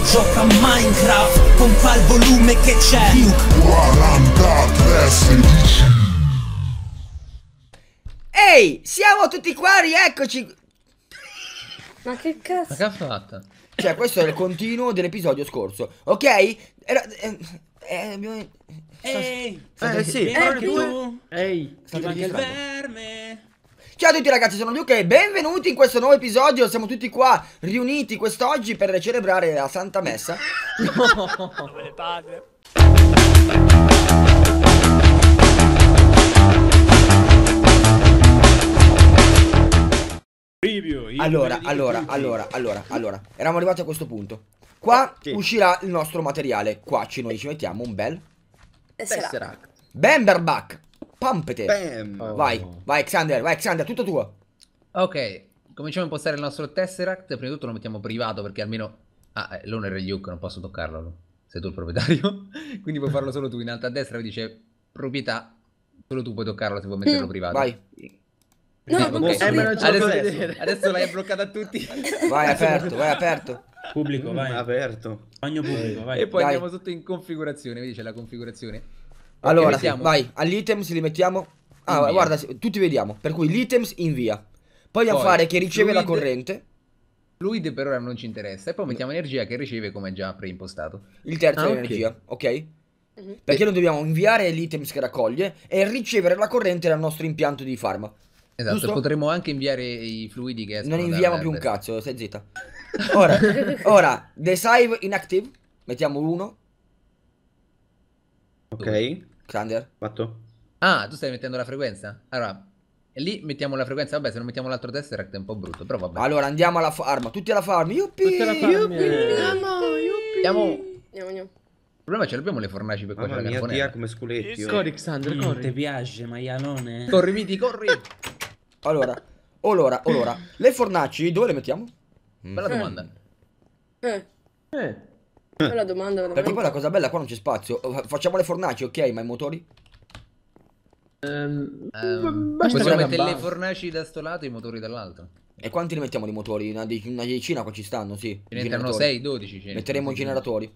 che gioca a Minecraft Pompa il volume che c'è Duke 43 16 Ehi, siamo tutti qua, rieccoci Ma che cazzo Ma che ha fatto? Cioè, questo è il continuo dell'episodio scorso Ok? Era... Ehm, eh, eh, abbiamo... Ehi, eh, sì, Ehi, anche tu. Ehi, anche il verme. Ciao a tutti ragazzi, sono Luca e benvenuti in questo nuovo episodio Siamo tutti qua riuniti quest'oggi per celebrare la Santa Messa No padre Allora, allora, allora, allora, allora Eravamo arrivati a questo punto Qua sì. uscirà il nostro materiale Qua ci noi ci mettiamo un bel Tesseract Bemberbach Pampete. Bam. Oh. Vai, oh. vai Xander, vai Xander, tutto tuo. Ok, cominciamo a impostare il nostro Tesseract. Prima di tutto lo mettiamo privato perché almeno... Ah, eh, l'owner è Luke, non posso toccarlo. Sei tu il proprietario. Quindi puoi farlo solo tu. In alto a destra dice proprietà. Solo tu puoi toccarlo se vuoi metterlo mm. privato. Vai. No, no okay. eh, non adesso, adesso, l'hai bloccato a tutti. Vai aperto, vai aperto. Pubblico, vai. Aperto. Bagno pubblico, vai. E poi vai. andiamo sotto in configurazione, vedi c'è la configurazione. Allora, vai, agli items li mettiamo... Ah, invia. guarda, tutti vediamo. Per cui l'items invia. Poi andiamo a fare che riceve fluid, la corrente. Fluid per ora non ci interessa. E poi mettiamo energia che riceve come già preimpostato. Il terzo ah, è energia, ok? okay? Mhm. Perché noi dobbiamo inviare gli items che raccoglie e ricevere la corrente dal nostro impianto di farma. Esatto, Giusto? potremmo anche inviare i fluidi che escono Non inviamo più un cazzo, stai zitta. Ora, ora, the save inactive, mettiamo uno. Ok. Xander? Fatto. Ah, tu stai mettendo la frequenza? Allora, lì mettiamo la frequenza. Vabbè, se non mettiamo l'altro Tesseract è un po' brutto, però vabbè. Allora, andiamo alla farma. Tutti alla farma. Yuppie! Tutti alla farma. Yuppie! Eh. Yuppie! Andiamo. Andiamo, il problema è che abbiamo le fornaci per cuocere la carbonella. Mamma come sculetti. Oh. Corri, Xander, corri. Non piace, maialone? Corri, Viti, corri! allora, allora, allora. Le fornaci dove le mettiamo? Bella mm. domanda. Eh. Eh. Bella domanda, veramente. Perché poi la cosa bella qua non c'è spazio. Oh, facciamo le fornaci, ok, ma i motori? Um, um, possiamo mettere le fornaci da sto lato e i motori dall'altro. E quanti ne mettiamo di motori? Una, diecina qua ci stanno, sì. Ce ne metteranno 6, 12. Metteremo i generatori.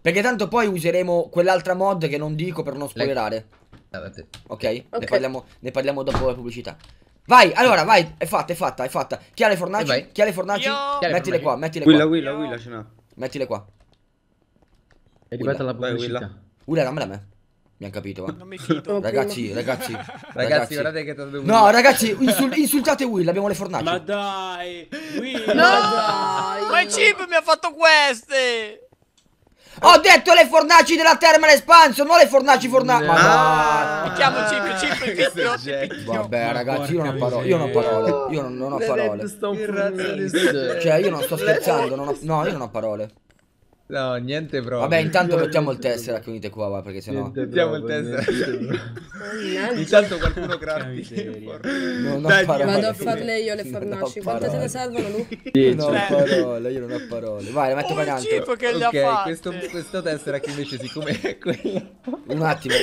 Perché tanto poi useremo quell'altra mod che non dico per non spoilerare. Le... Ah, ok? okay. Ne, parliamo, ne, parliamo, dopo la pubblicità. Vai, allora, vai. È fatta, è fatta, è fatta. Chi ha le fornaci? Chi ha le fornaci? Mettile qua, mettile qua. Willa, Willa, Willa ce n'ha. Mettile qua. È arrivata la pubblicità. Ula, dammela la me. Mi ha capito, eh. Non mi fido. Ragazzi, ragazzi, ragazzi. Ragazzi, guardate che tatuaggio. No, ragazzi, insul insultate Will, abbiamo le fornaci. Ma dai, Will. No! Dai. Ma il chip mi ha fatto queste. Ho detto le fornaci della Thermal Espansion, non le fornaci fornaci. Ma ah. no. Mi chiamo Cip, Cip, Cip. Vabbè, ragazzi, io non ho parole, io non ho parole. Io non, ho parole. Cioè, io non sto scherzando, no, io non ho parole. No, niente proprio. Vabbè, intanto mettiamo il tessera che unite qua, va, perché sennò... Niente mettiamo il tessera. intanto qualcuno crafti. non ho parole. Vado a farle io le fornaci. Quante te ne servono, Lu? Cioè, non ho parole, io non ho parole. Vai, le metto oh, qua che le ha questo, questo tessera che invece siccome è quello... Un attimo.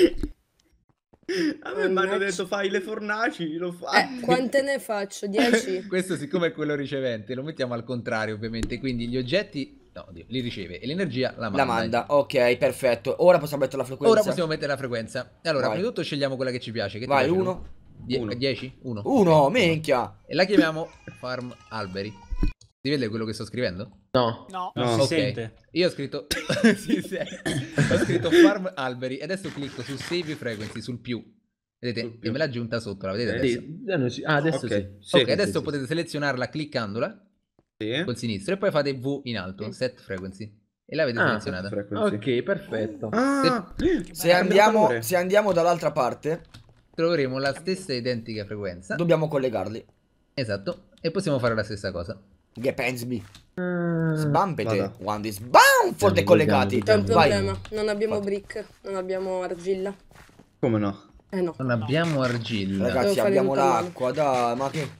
A me mi hanno detto fai le fornaci, lo fai. Eh, quante ne faccio? 10? Questo siccome è quello ricevente, lo mettiamo al contrario ovviamente, quindi gli oggetti No, oddio, li riceve e l'energia la manda. La manda, ok, perfetto. Ora possiamo mettere la frequenza. Ora possiamo mettere la frequenza. Allora, Vai. prima di tutto scegliamo quella che ci piace. Che Vai, 1. 10? 1. 1, minchia. E la chiamiamo Farm Alberi. Si vede quello che sto scrivendo? No. No, no. si okay. sente. Io ho scritto... si sente. ho scritto Farm Alberi e adesso clicco su Save Frequency, sul più. Vedete, più. me l'ha aggiunta sotto, la vedete adesso? Eh, ah, adesso okay. sì. sì. adesso sì, potete sì. selezionarla cliccandola sì. col sinistro e poi fate V in alto, sì. set frequency. E l'avete ah, selezionata. Ok, perfetto. Ah, se, eh, se, eh, andiamo, se, andiamo, dall'altra parte, troveremo la stessa identica frequenza. Dobbiamo collegarli. Esatto, e possiamo fare la stessa cosa. Che pensi? Mm, Sbampete, quando sbamforte collegati. C'è un problema, non abbiamo Fate. brick, non abbiamo argilla. Come no? Eh no. Non abbiamo argilla. Ragazzi, abbiamo l'acqua, dai, ma che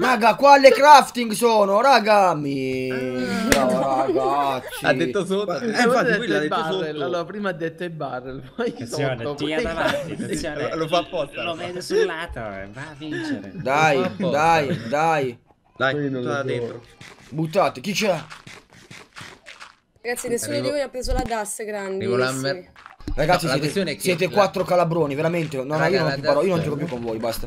Raga, quale crafting sono? Raga, mi... Eh, ragazzi. Ha detto sotto. Eh, infatti, lui l'ha detto sotto. Allora, prima ha detto i barrel, poi attenzione, sotto. Tira davanti, Lo fa apposta. Lo vede sul lato, va a vincere. Dai, dai, dai. Dai, buttala dentro. Buttate, chi c'è? Ragazzi, nessuno Arrivo. di voi ha preso la DAS grande. Ragazzi, no, siete, siete quattro calabroni, veramente. No, Raga, no, io non, io non gioco più con voi, basta.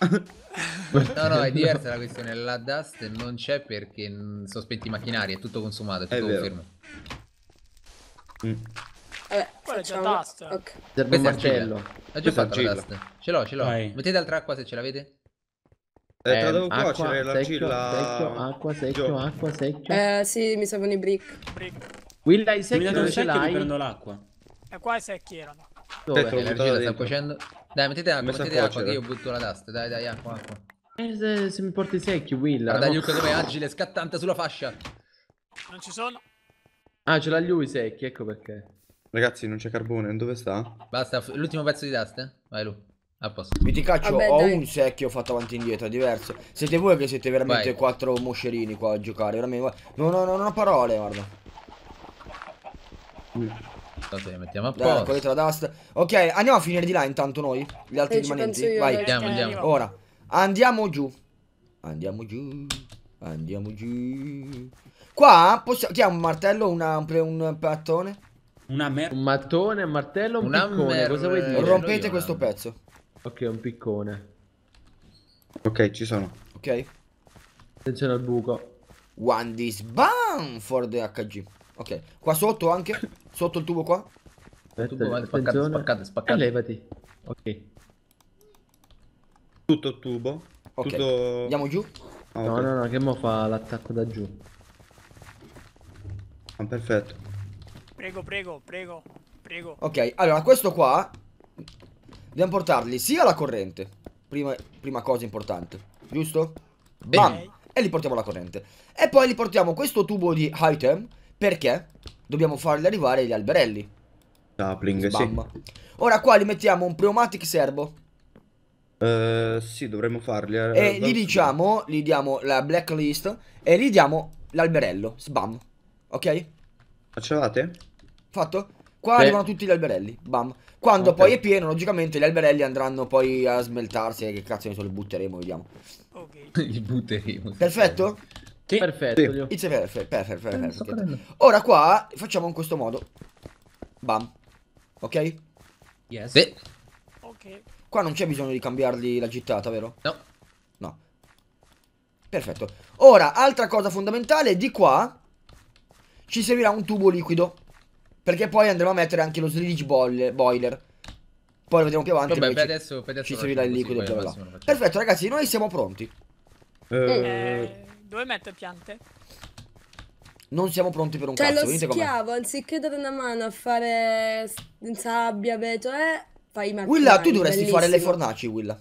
No, no, è diversa la questione. La Dust non c'è perché mm, sospetti macchinari, è tutto consumato, è tutto è confermo. Mm. Vabbè, eh, Quella c'è la Dust. Okay. Serve un martello. L'ho già fatto la Dust. Ce l'ho, ce l'ho. Mettete altra acqua se ce l'avete. Eh, tra devo eh, acqua, cuocere la Secchio, acqua, secchio, acqua, secchio. Eh, sì, mi servono i brick. brick. Will, hai secchio dove ce l'hai? prendo l'acqua. E eh, qua è secchierano. Dove? L'argilla sta cuocendo. Dai, mettete acqua, mettete acqua che io butto la dust. Dai, dai, acqua, acqua. Eh, se, se, mi porti secchi, Will. Guarda, Luke, come è agile, scattante sulla fascia. Non ci sono. Ah, ce l'ha lui secchi, ecco perché. Ragazzi, non c'è carbone, dove sta? Basta, l'ultimo pezzo di testa. Vai, Lu. A posto. Vi ti caccio, Vabbè, ho dai. un secchio fatto avanti e indietro, diverso. Siete voi che siete veramente Vai. quattro moscerini qua a giocare. Veramente... No, no, non ho parole, guarda. Vabbè, mettiamo a posto. Dai, ecco, la dust. Ok, andiamo a finire di là intanto noi. Gli altri eh, rimanenti. Vai, andiamo, andiamo. Ora. Andiamo giù. Andiamo giù. Andiamo giù. Qua possiamo... Chi ha un martello? Una, un mattone? Una mer... Un mattone, un martello, un una piccone. Mer... Cosa vuoi dire? Rompete questo no. pezzo. Ok, un piccone. Ok, ci sono. Ok. Attenzione al buco. One this bam for the HG. Ok, qua sotto anche. Sotto il tubo qua. Aspetta, il tubo, spaccate, spaccate, spaccate. Eh, levati. Ok. Tutto tubo. Ok. Tutto... Andiamo giù. Ah, no, no, no, che mo fa l'attacco da giù. Ah, perfetto. Prego, prego, prego, prego. Ok, allora questo qua dobbiamo portarli sia alla corrente, prima, prima cosa importante, giusto? Bene. Bam, e li portiamo alla corrente. E poi li portiamo questo tubo di item perché dobbiamo farli arrivare gli alberelli. Sapling, sì. Ora qua li mettiamo un pneumatic serbo. Uh, sì, dovremmo farli. Eh, e gli diciamo, gli diamo la blacklist e gli diamo l'alberello, sbam. Ok? Facevate? Fatto? Qua Beh. arrivano tutti gli alberelli, bam. Quando okay. poi è pieno, logicamente gli alberelli andranno poi a smeltarsi che cazzo ne so, li butteremo, vediamo. Okay. li butteremo. Perfetto? Sì. Perfetto. Sì. It's perfect, perfect, perfect. Eh, so Ora qua facciamo in questo modo. Bam. Ok? Yes. Sì. Ok. Qua non c'è bisogno di cambiargli la gittata, vero? No. No. Perfetto. Ora, altra cosa fondamentale, di qua ci servirà un tubo liquido. Perché poi andremo a mettere anche lo slitage boiler. Poi lo vedremo più avanti. Vabbè, beh, adesso, per adesso ci servirà il liquido. Così, bla Perfetto, ragazzi, noi siamo pronti. Eh, eh... dove metto piante? Non siamo pronti per un cioè, cazzo. Cioè, lo schiavo, anziché dare una mano a fare in sabbia, veto, eh fai i Willa, tu dovresti fare le fornaci, Willa.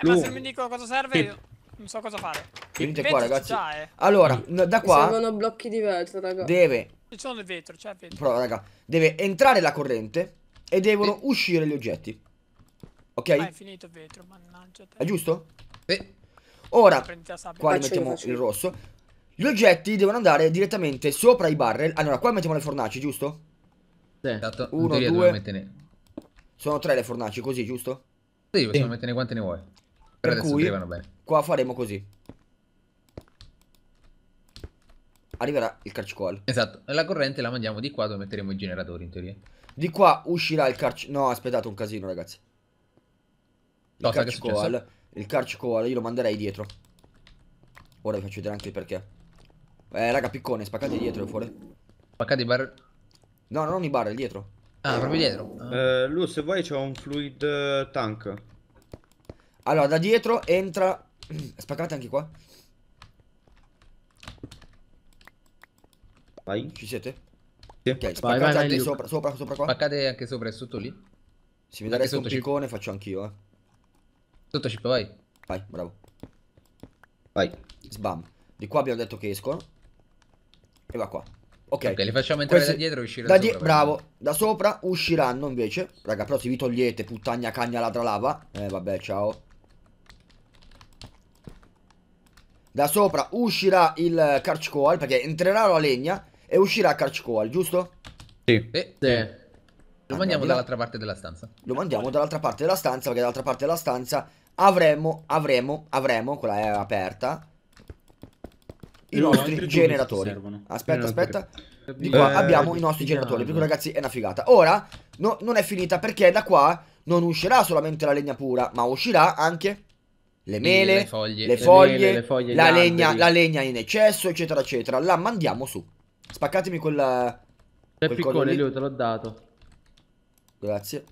Eh, ma se mi dico cosa serve io non so cosa fare. Venite qua, ragazzi. È. Eh. Allora, da qua Mi servono blocchi di vetro, raga. Deve Ci sono il vetro, c'è il vetro. Però, raga, deve entrare la corrente e devono sì. uscire gli oggetti. Ok? Ma ah, è finito il vetro, mannaggia te. È giusto? Sì. Ora qua mettiamo faccio. il rosso. Gli oggetti devono andare direttamente sopra i barrel. Allora, qua mettiamo le fornaci, giusto? Sì. Esatto. Uno, due. Mettere... Sono tre le fornaci, così, giusto? Sì, possiamo sì. metterne quante ne vuoi. Per, per cui, qua faremo così. Arriverà il catch call. Esatto, la corrente la mandiamo di qua dove metteremo i generatori, in teoria. Di qua uscirà il catch... No, aspettate un casino, ragazzi. Il catch call. Il catch call, io lo manderei dietro. Ora vi faccio vedere anche il perché. Eh, raga, piccone, spaccate dietro fuori. Spaccate i bar... No, non i bar, dietro. Ah, proprio eh, dietro. Eh, Lu, se vuoi c'è un fluid eh, tank. Allora, da dietro entra... Spaccate anche qua. Vai. Ci siete? Sì. Ok, spaccate vai, vai, vai, anche sopra, sopra, sopra qua. Spaccate anche sopra e sotto lì. Se mi dareste un piccone faccio anch'io, eh. Sotto chip, vai. Vai, bravo. Vai. Sbam. Di qua abbiamo detto che escono. E va qua. Ok, okay li facciamo entrare Questi... da dietro e uscire da, da sopra. Bravo, da sopra usciranno invece. Raga, però se vi togliete puttagna cagna ladra lava. Eh, vabbè, ciao. Da sopra uscirà il Karchkoal perché entrerà la legna e uscirà Karchkoal, giusto? Sì. sì. sì. Lo mandiamo dall'altra parte della stanza. Lo mandiamo dall'altra parte della stanza perché dall'altra parte della stanza avremo, avremo, avremo, quella è aperta i no, nostri generatori. Aspetta, no, eh, aspetta. Di qua eh, abbiamo i nostri generatori. Per ragazzi, è una figata. Ora, no, non è finita perché da qua non uscirà solamente la legna pura, ma uscirà anche le mele, le foglie, le foglie, le mele, foglie la, legna, la, legna, in eccesso, eccetera, eccetera. La mandiamo su. Spaccatemi quella... C'è quel piccone, io te l'ho dato. Grazie.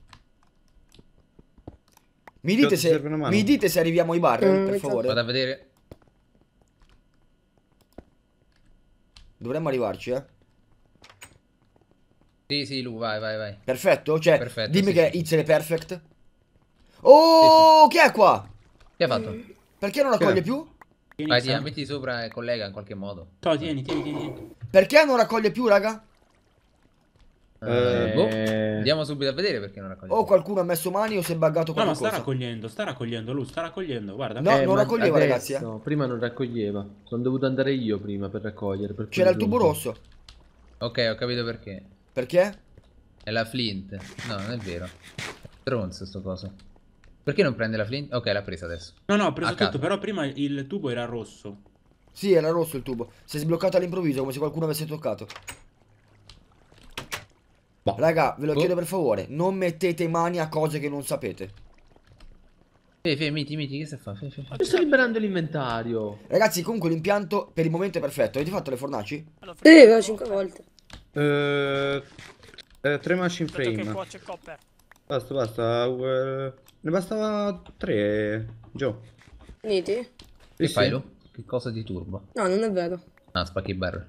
Mi dite, se, mi dite se arriviamo ai bar, eh, per esatto. favore. Vado a vedere. Dovremmo arrivarci, eh? Sì, sì, Lu, vai, vai, vai. Perfetto? Cioè, Perfetto, dimmi sì, che sì. It's perfect. Oh, sì, chi è qua? Che ha fatto? Perché non raccoglie più? Vai, ti metti sopra e collega in qualche modo. No, tieni, tieni, tieni. Perché non raccoglie più, raga? Eh, boh, eh. andiamo subito a vedere perché non raccoglie. O qualcuno ha messo mani o si è buggato qualcosa. No, no, sta raccogliendo, sta raccogliendo lui, sta raccogliendo, guarda. No, eh, non raccoglieva adesso, ragazzi. No, eh. prima non raccoglieva. Sono dovuto andare io prima per raccogliere. C'era il tubo rosso. Ok, ho capito perché. Perché? È la flint. No, non è vero. Tronzo sto coso. Perché non prende la flint? Ok, l'ha presa adesso. No, no, ho preso tutto, però prima il tubo era rosso. Sì, era rosso il tubo. Si è sbloccato all'improvviso come se qualcuno avesse toccato. No. Boh. Raga, ve lo oh. chiedo per favore, non mettete mani a cose che non sapete. Fei, fei, miti, miti, che stai facendo? Io sto liberando l'inventario. Ragazzi, comunque l'impianto per il momento è perfetto. Avete fatto le fornaci? Allora, eh, ho 5 volte. Eh, eh, 3 machine frame. basta, basta. Uh, ne bastava 3, Gio. Finiti? Che sì, fai, sì. Che cosa di turbo? No, non è vero. Ah, spacchi barre.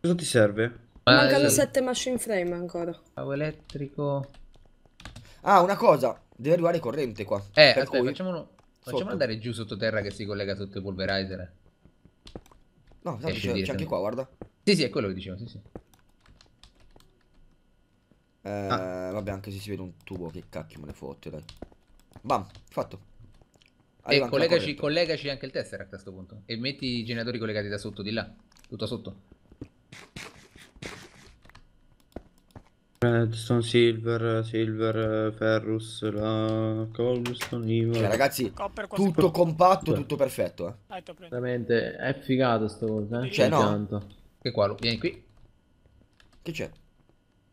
Cosa ti serve? Eh, Mancano 7 esatto. machine frame ancora. Cavo elettrico. Ah, una cosa. Deve arrivare corrente qua. Eh, per aspetta, cui... facciamolo. Facciamolo andare giù sottoterra che si collega sotto i polverizer. No, c'è anche qua, guarda. Sì, sì, è quello che dicevo, sì, sì. Eh, ah. vabbè, anche se si vede un tubo, che cacchio me ne fotte, dai. Bam, fatto. Arriva e collegaci, anche collegaci anche il tesseract a questo punto. E metti i generatori collegati da sotto, di là. Tutto sotto. Redstone, Silver, Silver, Ferrus, la Cobblestone, Ivo. Cioè, ragazzi, tutto compatto, tutto perfetto. Eh. Dai, Veramente è figato sto cosa. Eh? Cioè, no. Tanto. Che qua, vieni qui. Che c'è?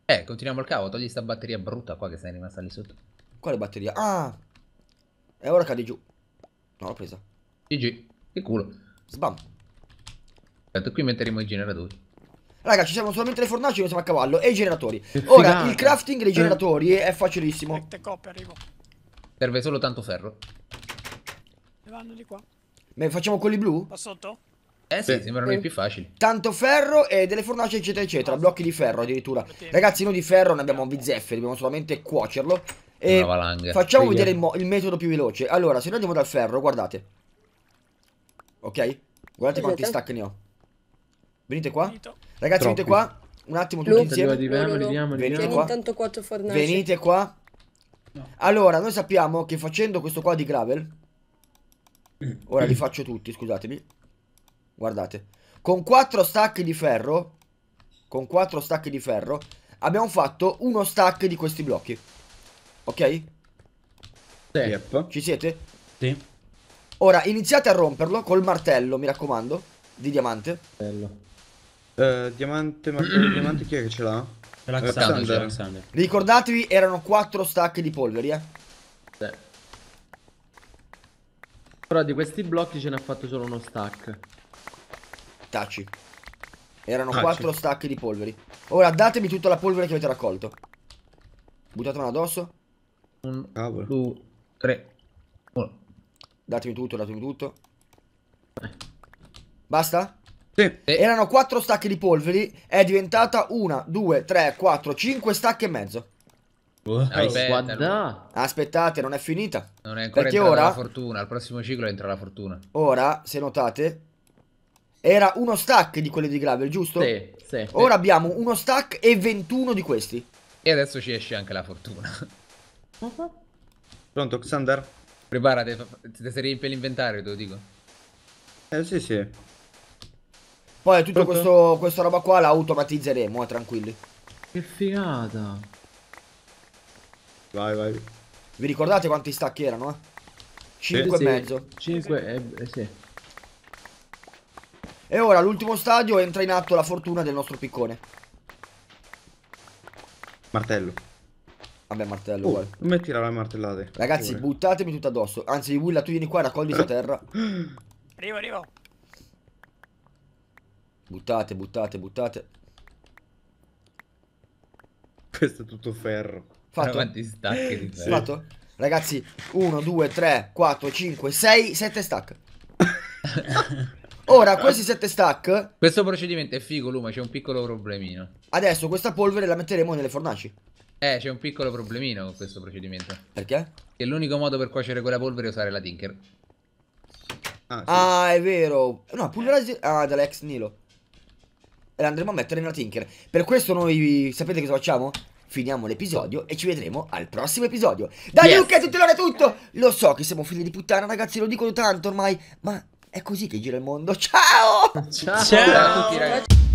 Eh, continuiamo il cavo, togli sta batteria brutta qua che sei rimasta lì sotto. Quale batteria? Ah! E ora cade giù. No, l'ho presa. GG, che culo. Sbam. Aspetta, qui metteremo i generatori. Raga, ci siamo solamente le fornaci, noi siamo a cavallo e i generatori. Ora, il crafting dei eh. generatori è facilissimo. Serve solo tanto ferro. Ne vanno di qua. Beh, facciamo quelli blu? Qua sotto? Eh sì, sì. sembrano i più facili. Tanto ferro e delle fornaci eccetera eccetera, blocchi di ferro addirittura. Ragazzi, noi di ferro ne abbiamo bizzeffe, dobbiamo solamente cuocerlo. E Una valanga. facciamo Righe. vedere il, il, metodo più veloce. Allora, se noi andiamo dal ferro, guardate. Ok? Guardate quanti stack ne ho. Venite qua. Finito. Ragazzi, Troppi. venite qua. Un attimo tutti Lu. insieme. Arriviamo, arriviamo, arriviamo. Venite qua. Intanto 4 fornace. Venite qua. No. Allora, noi sappiamo che facendo questo qua di gravel mm. Ora li faccio tutti, scusatemi. Guardate. Con 4 stacchi di ferro con 4 stacchi di ferro abbiamo fatto uno stack di questi blocchi. Ok? Sì. Ci siete? Sì. Ora iniziate a romperlo col martello, mi raccomando, di diamante. Bello. Eh, diamante, ma... Eh, diamante, chi è che ce l'ha? Alexander. Eh, Alexander. Ricordatevi, erano 4 stack di polveri, eh. Sì. Però di questi blocchi ce ne ha fatto solo uno stack. Taci. Erano Taci. 4 stack di polveri. Ora datemi tutta la polvere che avete raccolto. Buttatela addosso. Un, Cavolo. due, tre, uno. Datemi tutto, datemi tutto. Basta? Sì. Erano 4 stacche di polveri, è diventata 1, 2, 3, 4, 5 stacche e mezzo. Wow. Aspetta, Aspettate, non è finita. Non è ancora Perché ora, la fortuna, al prossimo ciclo entra la fortuna. Ora, se notate, era uno stack di quelli di Gravel, giusto? Sì, sì. Ora sì. abbiamo uno stack e 21 di questi. E adesso ci esce anche la fortuna. Pronto, Xander? Preparati, ti sei riempito l'inventario, te lo dico. Eh, sì, sì. Poi tutto questo, questa roba qua la automatizzeremo, eh, tranquilli. Che figata. Vai, vai. Vi ricordate quanti stacchi erano, eh? 5 sì, e mezzo. 5 eh, sì. E ora l'ultimo stadio entra in atto la fortuna del nostro piccone. Martello. Vabbè, martello, oh, Non mi tirare le martellate. Ragazzi, Pure. buttatemi tutto addosso. Anzi, Willa, tu vieni qua, e raccogli su terra. Arrivo, arrivo. Buttate, buttate, buttate. Questo è tutto ferro. Fatto? Quanti stack di ferro. Fatto? Ragazzi, 1, 2, 3, 4, 5, 6, 7 stack. Ora, questi 7 stack... Questo procedimento è figo, Luma, c'è un piccolo problemino. Adesso questa polvere la metteremo nelle fornaci. Eh, c'è un piccolo problemino con questo procedimento. Perché? Che l'unico modo per cuocere quella polvere è usare la Tinker. Ah, sì. ah è vero. No, polverizzare... Ah, dall'ex Nilo la andremo a mettere nella Tinker. Per questo noi sapete cosa facciamo? Finiamo l'episodio e ci vedremo al prossimo episodio. Dai yes. Luca tutto l'ora è tutto! Lo so che siamo figli di puttana, ragazzi, lo dico tanto ormai, ma è così che gira il mondo. Ciao! Ciao, Ciao a tutti, ragazzi.